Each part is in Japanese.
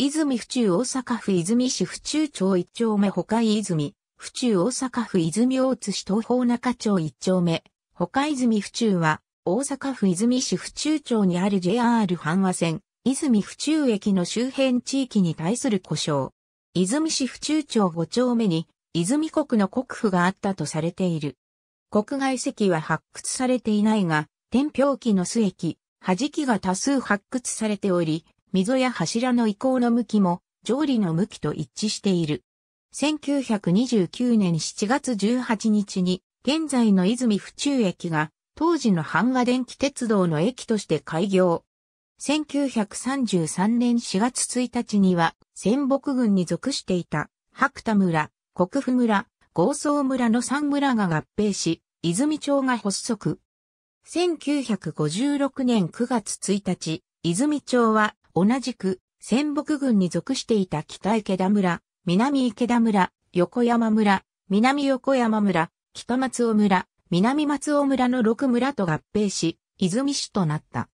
泉府中大阪府泉市府中町一丁目北海泉、府中大阪府泉大津市東方中町一丁目、北泉府中は、大阪府泉市府中町にある JR 阪和線、泉府中駅の周辺地域に対する故障。泉市府中町5丁目に、泉国の国府があったとされている。国外石は発掘されていないが、天平期の須駅、弾きが多数発掘されており、溝や柱の移行の向きも、上理の向きと一致している。1929年7月18日に、現在の泉府中駅が、当時の版画電気鉄道の駅として開業。1933年4月1日には、戦北軍に属していた、白田村、国府村、豪奏村の三村が合併し、泉町が発足。1956年9月1日、泉町は同じく、戦北郡に属していた北池田村、南池田村、横山村、南横山村、北松尾村、南松尾村の6村と合併し、泉市となった。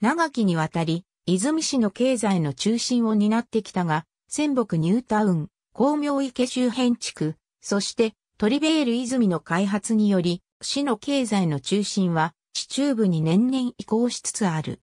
長きにわたり、泉市の経済の中心を担ってきたが、仙北ニュータウン、光明池周辺地区、そしてトリベール泉の開発により、市の経済の中心は、市中部に年々移行しつつある。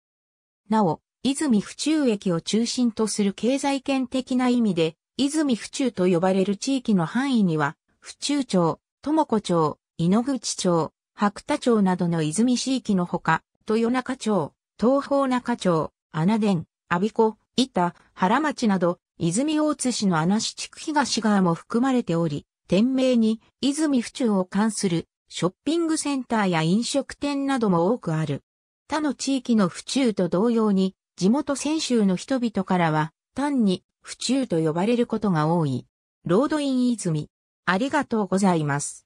なお、泉府中駅を中心とする経済圏的な意味で、泉府中と呼ばれる地域の範囲には、府中町、智子町、井ノ口町、白田町などの泉市域のほか、豊中町、東方中町、穴田、阿鼻子、板、原町など、泉大津市の穴市地区東側も含まれており、店名に泉府中を関するショッピングセンターや飲食店なども多くある。他の地域の府中と同様に、地元泉州の人々からは、単に、府中と呼ばれることが多い。ロードイン泉。ありがとうございます。